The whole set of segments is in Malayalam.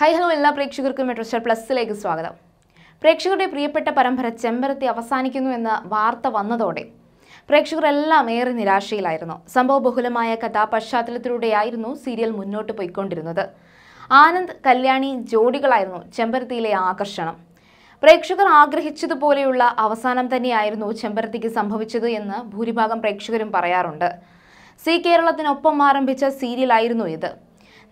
ഹൈ ഹലോ എല്ലാ പ്രേക്ഷകർക്കും മെട്രോസ്റ്റർ പ്ലസിലേക്ക് സ്വാഗതം പ്രേക്ഷകരുടെ പ്രിയപ്പെട്ട പരമ്പര ചെമ്പരത്തി അവസാനിക്കുന്നു എന്ന വാർത്ത വന്നതോടെ പ്രേക്ഷകരെല്ലാം ഏറെ നിരാശയിലായിരുന്നു സംഭവബഹുലമായ കഥാപശ്ചാത്തലത്തിലൂടെയായിരുന്നു സീരിയൽ മുന്നോട്ട് പോയിക്കൊണ്ടിരുന്നത് ആനന്ദ് കല്യാണി ജോഡികളായിരുന്നു ചെമ്പരത്തിയിലെ ആകർഷണം പ്രേക്ഷകർ ആഗ്രഹിച്ചതുപോലെയുള്ള അവസാനം തന്നെയായിരുന്നു ചെമ്പരത്തിക്ക് സംഭവിച്ചത് എന്ന് ഭൂരിഭാഗം പ്രേക്ഷകരും പറയാറുണ്ട് സി കേരളത്തിനൊപ്പം ആരംഭിച്ച സീരിയലായിരുന്നു ഇത്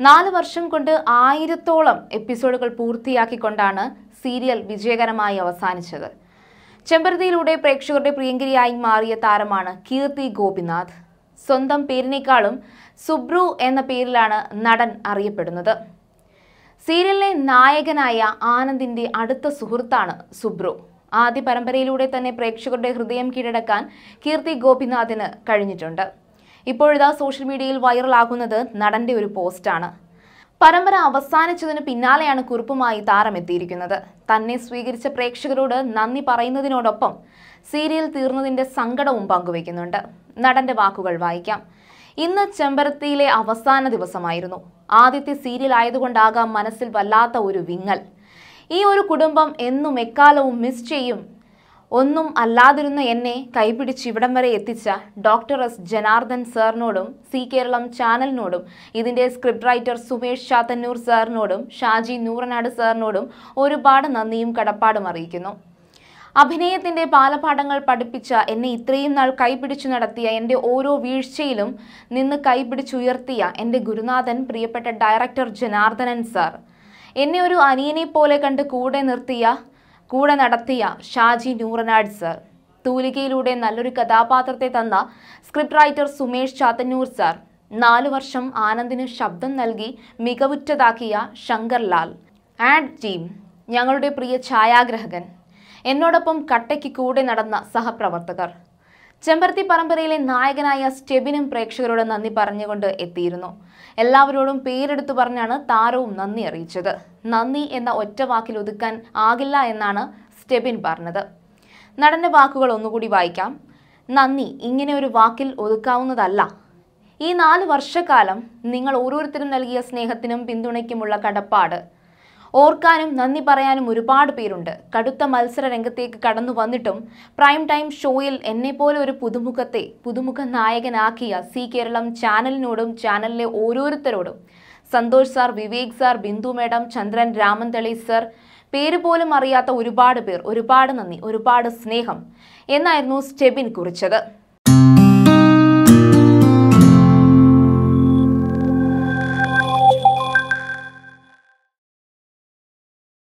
നാല് വർഷം കൊണ്ട് ആയിരത്തോളം എപ്പിസോഡുകൾ പൂർത്തിയാക്കിക്കൊണ്ടാണ് സീരിയൽ വിജയകരമായി അവസാനിച്ചത് ചെമ്പരത്തിയിലൂടെ പ്രേക്ഷകരുടെ പ്രിയങ്കരിയായി മാറിയ താരമാണ് കീർത്തി ഗോപിനാഥ് സ്വന്തം പേരിനേക്കാളും സുബ്രു എന്ന പേരിലാണ് നടൻ അറിയപ്പെടുന്നത് സീരിയലിലെ നായകനായ ആനന്ദിൻ്റെ അടുത്ത സുഹൃത്താണ് സുബ്രു ആദ്യ പരമ്പരയിലൂടെ തന്നെ പ്രേക്ഷകരുടെ ഹൃദയം കീഴടക്കാൻ കീർത്തി ഗോപിനാഥിന് കഴിഞ്ഞിട്ടുണ്ട് ഇപ്പോഴിതാ സോഷ്യൽ മീഡിയയിൽ വൈറലാകുന്നത് നടന്റെ ഒരു പോസ്റ്റാണ് പരമ്പര അവസാനിച്ചതിന് പിന്നാലെയാണ് കുറിപ്പുമായി താരമെത്തിയിരിക്കുന്നത് തന്നെ സ്വീകരിച്ച പ്രേക്ഷകരോട് നന്ദി പറയുന്നതിനോടൊപ്പം സീരിയൽ തീർന്നതിന്റെ സങ്കടവും പങ്കുവയ്ക്കുന്നുണ്ട് നടന്റെ വാക്കുകൾ വായിക്കാം ഇന്ന് ചെമ്പരത്തിയിലെ അവസാന ദിവസമായിരുന്നു ആദ്യത്തെ സീരിയൽ ആയതുകൊണ്ടാകാം മനസ്സിൽ വല്ലാത്ത ഒരു വിങ്ങൽ ഈ ഒരു കുടുംബം എന്നും എക്കാലവും മിസ് ചെയ്യും ഒന്നും അല്ലാതിരുന്ന എന്നെ കൈപിടിച്ച് ഇവിടം വരെ എത്തിച്ച ഡോക്ടർ എസ് ജനാർദ്ദൻ സാറിനോടും സി കേരളം ചാനലിനോടും ഇതിൻ്റെ സ്ക്രിപ്റ്റ് റൈറ്റർ സുമേഷ് ചാത്തന്നൂർ സാറിനോടും ഷാജി നൂറനാട് സാറിനോടും ഒരുപാട് നന്ദിയും കടപ്പാടും അറിയിക്കുന്നു അഭിനയത്തിൻ്റെ പാലപാഠങ്ങൾ പഠിപ്പിച്ച എന്നെ ഇത്രയും നാൾ കൈപിടിച്ചു നടത്തിയ എൻ്റെ ഓരോ വീഴ്ചയിലും നിന്ന് കൈപിടിച്ചുയർത്തിയ എൻ്റെ ഗുരുനാഥൻ പ്രിയപ്പെട്ട ഡയറക്ടർ ജനാർദ്ദനൻ സാർ എന്നെ ഒരു അനിയനെ പോലെ കണ്ട് കൂടെ നിർത്തിയ കൂടെ നടത്തിയ ഷാജി നൂറനാട് സർ തൂലികയിലൂടെ നല്ലൊരു കഥാപാത്രത്തെ തന്ന script writer Sumesh Chathannoor sir നാലു വർഷം ആനന്ദിന് ശബ്ദം നൽകി മികവുറ്റതാക്കിയ ശങ്കർലാൽ ആഡ് ടീം ഞങ്ങളുടെ പ്രിയ ഛായാഗ്രഹകൻ എന്നോടൊപ്പം കട്ടയ്ക്ക് കൂടെ നടന്ന സഹപ്രവർത്തകർ ചെമ്പർത്തി പരമ്പരയിലെ നായകനായ സ്റ്റെബിനും പ്രേക്ഷകരോട് നന്ദി പറഞ്ഞുകൊണ്ട് എത്തിയിരുന്നു എല്ലാവരോടും പേരെടുത്തു പറഞ്ഞാണ് താരവും നന്ദി അറിയിച്ചത് നന്ദി എന്ന ഒറ്റ വാക്കിൽ ഒതുക്കാൻ ആകില്ല എന്നാണ് സ്റ്റെബിൻ പറഞ്ഞത് നടന്റെ വാക്കുകൾ ഒന്നുകൂടി വായിക്കാം നന്ദി ഇങ്ങനെ ഒരു വാക്കിൽ ഒതുക്കാവുന്നതല്ല ഈ നാല് വർഷക്കാലം നിങ്ങൾ ഓരോരുത്തരും നൽകിയ സ്നേഹത്തിനും പിന്തുണയ്ക്കുമുള്ള കടപ്പാട് ഓർക്കാനും നന്ദി പറയാനും ഒരുപാട് പേരുണ്ട് കടുത്ത മത്സര രംഗത്തേക്ക് കടന്നു വന്നിട്ടും പ്രൈം ടൈം ഷോയിൽ എന്നെപ്പോലെ ഒരു പുതുമുഖത്തെ പുതുമുഖ നായകനാക്കിയ സി കേരളം ചാനലിനോടും ചാനലിലെ ഓരോരുത്തരോടും Santhosh sir Vivek sir Bindu madam Chandran Ramanthali sir പേര് പോലും അറിയാത്ത ഒരുപാട് പേർ ഒരുപാട് നന്ദി ഒരുപാട് സ്നേഹം എന്നായിരുന്നു സ്റ്റെബിൻ കുറിച്ചത്